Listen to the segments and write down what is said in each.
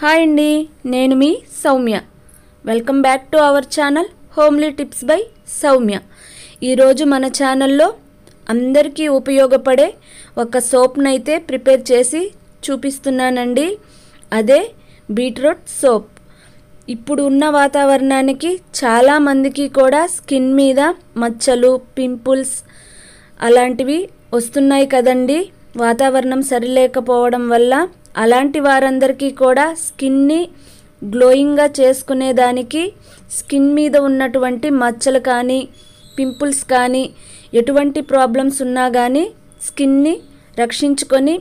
hi అండి నేను మీ Soumya welcome back to our channel homely tips by Soumya ఈరోజు మన ఛానల్లో అందరికీ ఉపయోగపడే ఒక సోప్ను అయితే ప్రిపేర్ చేసి చూపిస్తున్నానండి అదే బీట్రూట్ సోప్ ఇప్పుడు ఉన్న వాతావరణానికి చాలామందికి కూడా స్కిన్ మీద మచ్చలు పింపుల్స్ అలాంటివి వస్తున్నాయి కదండి వాతావరణం సరిలేకపోవడం వల్ల అలాంటి వారందరికీ కూడా స్కిన్ని గ్లోయింగ్గా చేసుకునేదానికి స్కిన్ మీద ఉన్నటువంటి మచ్చలు కానీ పింపుల్స్ కానీ ఎటువంటి ప్రాబ్లమ్స్ ఉన్నా కానీ స్కిన్ని రక్షించుకొని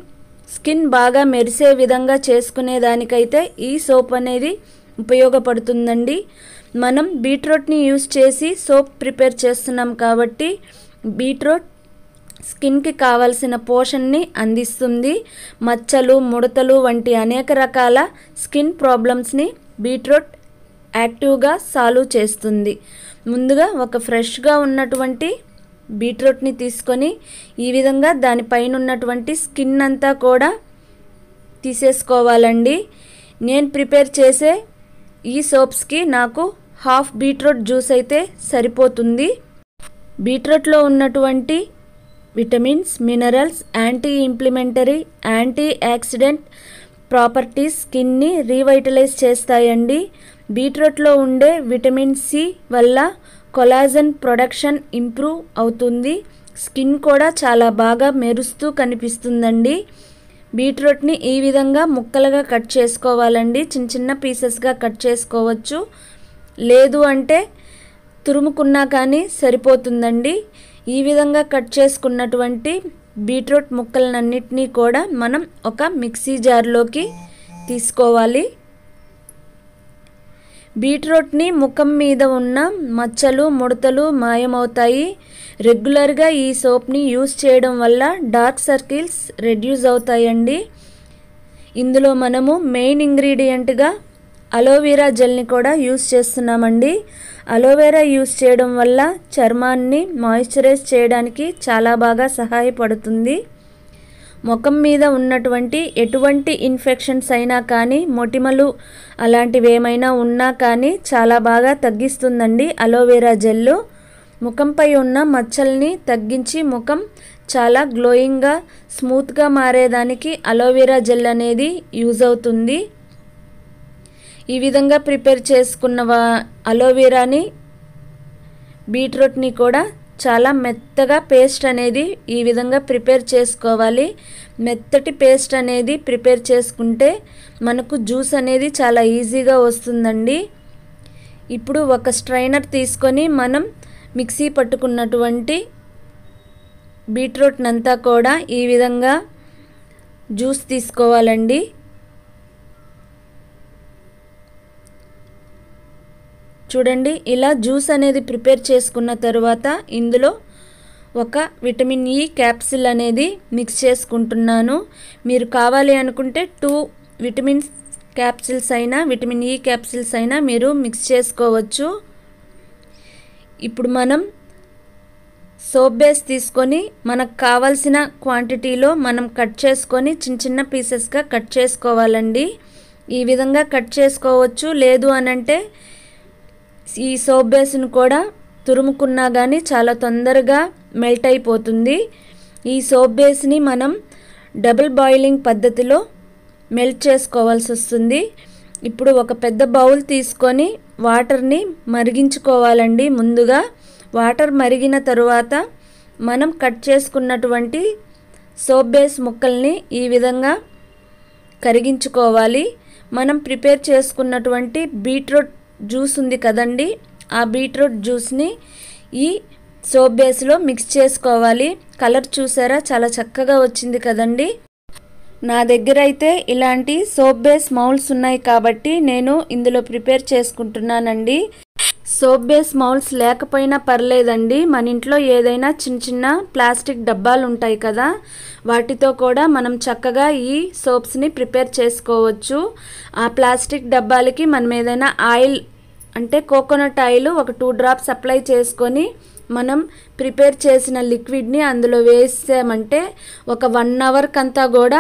స్కిన్ బాగా మెరిసే విధంగా చేసుకునేదానికైతే ఈ సోప్ అనేది ఉపయోగపడుతుందండి మనం బీట్రూట్ని యూస్ చేసి సోప్ ప్రిపేర్ చేస్తున్నాం కాబట్టి బీట్రూట్ స్కిన్కి కావలసిన పోషన్ని అందిస్తుంది మచ్చలు ముడతలు వంటి అనేక రకాల స్కిన్ ప్రాబ్లమ్స్ని బీట్రూట్ యాక్టివ్గా సాల్వ్ చేస్తుంది ముందుగా ఒక ఫ్రెష్గా ఉన్నటువంటి బీట్రూట్ని తీసుకొని ఈ విధంగా దానిపైన ఉన్నటువంటి స్కిన్ అంతా కూడా తీసేసుకోవాలండి నేను ప్రిపేర్ చేసే ఈ సోప్స్కి నాకు హాఫ్ బీట్రూట్ జ్యూస్ అయితే సరిపోతుంది బీట్రూట్లో ఉన్నటువంటి vitamins minerals anti inflammatory anti oxidant properties స్కిన్ని రీవైటలైజ్ చేస్తాయండి బీట్రూట్లో ఉండే విటమిన్ సి వల్ల కొలాజన్ ప్రొడక్షన్ ఇంప్రూవ్ అవుతుంది స్కిన్ కూడా చాలా బాగా మెరుస్తూ కనిపిస్తుందండి బీట్రూట్ని ఈ విధంగా ముక్కలుగా కట్ చేసుకోవాలండి చిన్న చిన్న పీసెస్గా కట్ చేసుకోవచ్చు లేదు అంటే తురుముకున్నా కానీ సరిపోతుందండి ఈ విధంగా కట్ చేసుకున్నటువంటి బీట్రూట్ ముక్కలన్నిటినీ కూడా మనం ఒక మిక్సీ జార్లోకి తీసుకోవాలి బీట్రూట్ని ముఖం మీద ఉన్న మచ్చలు ముడతలు మాయమవుతాయి రెగ్యులర్గా ఈ సోప్ని యూస్ చేయడం వల్ల డార్క్ సర్కిల్స్ రెడ్యూస్ అవుతాయండి ఇందులో మనము మెయిన్ ఇంగ్రీడియంట్గా అలోవెరా జెల్ని కూడా యూస్ చేస్తున్నామండి అలోవెరా యూస్ చేయడం వల్ల చర్మాన్ని మాయిశ్చరైజ్ చేయడానికి చాలా బాగా సహాయపడుతుంది ముఖం మీద ఉన్నటువంటి ఎటువంటి ఇన్ఫెక్షన్స్ అయినా కానీ మొటిమలు అలాంటివి ఏమైనా ఉన్నా కానీ చాలా బాగా తగ్గిస్తుందండి అలోవెరా జెల్లు ముఖంపై ఉన్న మచ్చల్ని తగ్గించి ముఖం చాలా గ్లోయింగ్గా స్మూత్గా మారేదానికి అలోవెరా జెల్ అనేది యూజ్ అవుతుంది ఈ విధంగా ప్రిపేర్ చేసుకున్న అలోవెరాని బీట్రూట్ని కూడా చాలా మెత్తగా పేస్ట్ అనేది ఈ విధంగా ప్రిపేర్ చేసుకోవాలి మెత్తటి పేస్ట్ అనేది ప్రిపేర్ చేసుకుంటే మనకు జ్యూస్ అనేది చాలా ఈజీగా వస్తుందండి ఇప్పుడు ఒక స్ట్రైనర్ తీసుకొని మనం మిక్సీ పట్టుకున్నటువంటి బీట్రూట్నంతా కూడా ఈ విధంగా జ్యూస్ తీసుకోవాలండి చూడండి ఇలా జ్యూస్ అనేది ప్రిపేర్ చేసుకున్న తర్వాత ఇందులో ఒక విటమిన్ ఈ e క్యాప్సిల్ అనేది మిక్స్ చేసుకుంటున్నాను మీరు కావాలి అనుకుంటే టూ విటమిన్ క్యాప్సిల్స్ అయినా విటమిన్ ఈ క్యాప్సిల్స్ అయినా మీరు మిక్స్ చేసుకోవచ్చు ఇప్పుడు మనం సోప్ బేస్ తీసుకొని మనకు కావాల్సిన క్వాంటిటీలో మనం కట్ చేసుకొని చిన్న చిన్న పీసెస్గా కట్ చేసుకోవాలండి ఈ విధంగా కట్ చేసుకోవచ్చు లేదు అనంటే ఈ సోప్ బేస్ను కూడా తురుముకున్నా కానీ చాలా తొందరగా మెల్ట్ అయిపోతుంది ఈ సోప్ బేస్ని మనం డబుల్ బాయిలింగ్ పద్ధతిలో మెల్ట్ చేసుకోవాల్సి వస్తుంది ఇప్పుడు ఒక పెద్ద బౌల్ తీసుకొని వాటర్ని మరిగించుకోవాలండి ముందుగా వాటర్ మరిగిన తరువాత మనం కట్ చేసుకున్నటువంటి సోప్ బేస్ ముక్కల్ని ఈ విధంగా కరిగించుకోవాలి మనం ప్రిపేర్ చేసుకున్నటువంటి బీట్రూట్ జ్యూస్ ఉంది కదండి ఆ బీట్రూట్ జ్యూస్ని ఈ సోప్ బేస్లో మిక్స్ చేసుకోవాలి కలర్ చూసారా చాలా చక్కగా వచ్చింది కదండి నా దగ్గర అయితే ఇలాంటి సోప్ బేస్ మౌల్స్ ఉన్నాయి కాబట్టి నేను ఇందులో ప్రిపేర్ చేసుకుంటున్నానండి సోప్ బేస్ మౌల్స్ లేకపోయినా పర్లేదండి మన ఇంట్లో ఏదైనా చిన్న చిన్న ప్లాస్టిక్ డబ్బాలు ఉంటాయి కదా వాటితో కూడా మనం చక్కగా ఈ సోప్స్ని ప్రిపేర్ చేసుకోవచ్చు ఆ ప్లాస్టిక్ డబ్బాలకి మనం ఏదైనా ఆయిల్ అంటే కోకోనట్ ఆయిల్ ఒక టూ డ్రాప్స్ అప్లై చేసుకొని మనం ప్రిపేర్ చేసిన లిక్విడ్ని అందులో వేసామంటే ఒక వన్ అవర్కి అంతా కూడా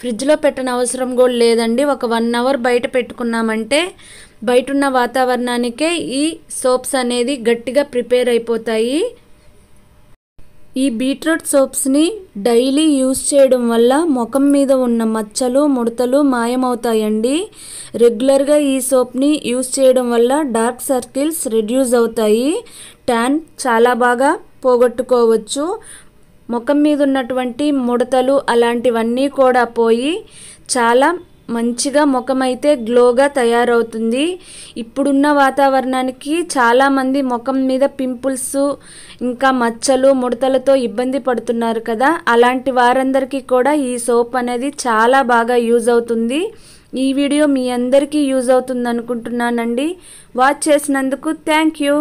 ఫ్రిడ్జ్లో పెట్టని అవసరం కూడా లేదండి ఒక వన్ అవర్ బయట పెట్టుకున్నామంటే బయట ఉన్న వాతావరణానికే ఈ సోప్స్ అనేది గట్టిగా ప్రిపేర్ అయిపోతాయి ఈ బీట్రూట్ సోప్స్ని డైలీ యూస్ చేయడం వల్ల ముఖం మీద ఉన్న మచ్చలు ముడతలు మాయమవుతాయండి రెగ్యులర్గా ఈ సోప్ని యూస్ చేయడం వల్ల డార్క్ సర్కిల్స్ రిడ్యూస్ అవుతాయి ట్యాన్ చాలా బాగా పోగొట్టుకోవచ్చు ముఖం మీద ఉన్నటువంటి ముడతలు అలాంటివన్నీ కూడా పోయి చాలా మంచిగా ముఖం అయితే గ్లోగా తయారవుతుంది ఇప్పుడున్న వాతావరణానికి చాలామంది ముఖం మీద పింపుల్స్ ఇంకా మచ్చలు ముడతలతో ఇబ్బంది పడుతున్నారు కదా అలాంటి వారందరికీ కూడా ఈ సోప్ అనేది చాలా బాగా యూజ్ అవుతుంది ఈ వీడియో మీ అందరికీ యూజ్ అవుతుంది అనుకుంటున్నానండి వాచ్ చేసినందుకు థ్యాంక్ యూ